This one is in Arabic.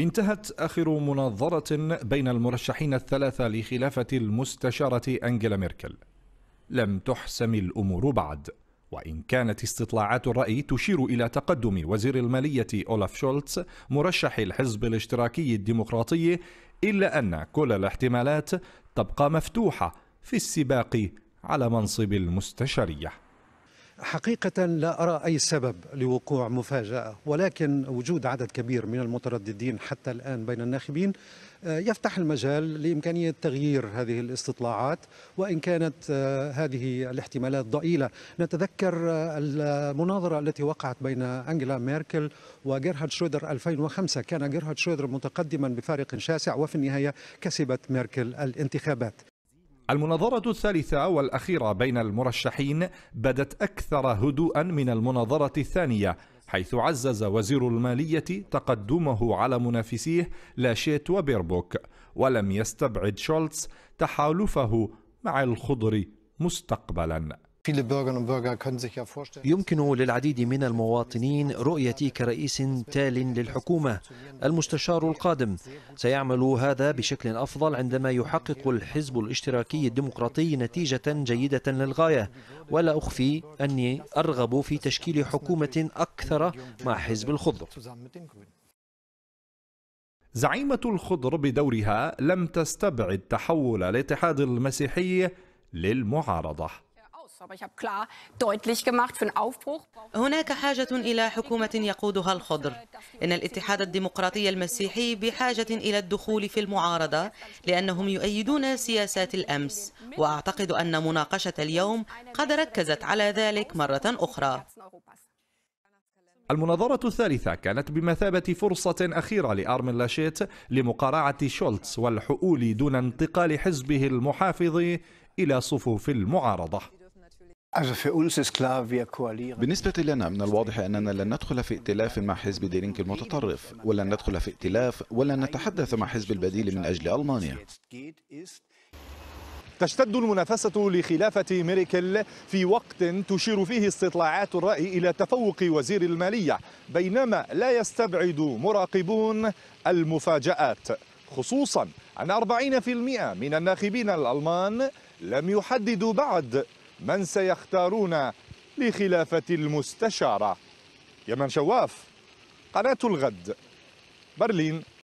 انتهت آخر مناظرة بين المرشحين الثلاثة لخلافة المستشارة أنجيلا ميركل لم تحسم الأمور بعد وإن كانت استطلاعات الرأي تشير إلى تقدم وزير المالية أولاف شولتز مرشح الحزب الاشتراكي الديمقراطي إلا أن كل الاحتمالات تبقى مفتوحة في السباق على منصب المستشارية حقيقة لا أرى أي سبب لوقوع مفاجأة ولكن وجود عدد كبير من المترددين حتى الآن بين الناخبين آه، يفتح المجال لإمكانية تغيير هذه الاستطلاعات وإن كانت آه، هذه الاحتمالات ضئيلة نتذكر آه، المناظرة التي وقعت بين أنجلا ميركل وجيرهارد شرودر 2005 كان جيرهارد شرودر متقدما بفارق شاسع وفي النهاية كسبت ميركل الانتخابات المناظرة الثالثة والأخيرة بين المرشحين بدت أكثر هدوءا من المناظرة الثانية حيث عزز وزير المالية تقدمه على منافسيه لاشيت وبيربوك ولم يستبعد شولتز تحالفه مع الخضر مستقبلاً يمكن للعديد من المواطنين رؤيتي كرئيس تال للحكومة المستشار القادم سيعمل هذا بشكل أفضل عندما يحقق الحزب الاشتراكي الديمقراطي نتيجة جيدة للغاية ولا أخفي أني أرغب في تشكيل حكومة أكثر مع حزب الخضر زعيمة الخضر بدورها لم تستبعد تحول الاتحاد المسيحي للمعارضة هناك حاجة إلى حكومة يقودها الخضر إن الاتحاد الديمقراطي المسيحي بحاجة إلى الدخول في المعارضة لأنهم يؤيدون سياسات الأمس وأعتقد أن مناقشة اليوم قد ركزت على ذلك مرة أخرى المناظرة الثالثة كانت بمثابة فرصة أخيرة لأرمين لاشيت لمقارعة شولتز والحؤول دون انتقال حزبه المحافظ إلى صفوف المعارضة بالنسبة لنا من الواضح أننا لن ندخل في ائتلاف مع حزب ديرينك المتطرف ولن ندخل في ائتلاف ولن نتحدث مع حزب البديل من أجل ألمانيا تشتد المنافسة لخلافة ميريكل في وقت تشير فيه استطلاعات الرأي إلى تفوق وزير المالية بينما لا يستبعد مراقبون المفاجآت خصوصا أن 40% من الناخبين الألمان لم يحددوا بعد من سيختارون لخلافة المستشارة يمن شواف قناة الغد برلين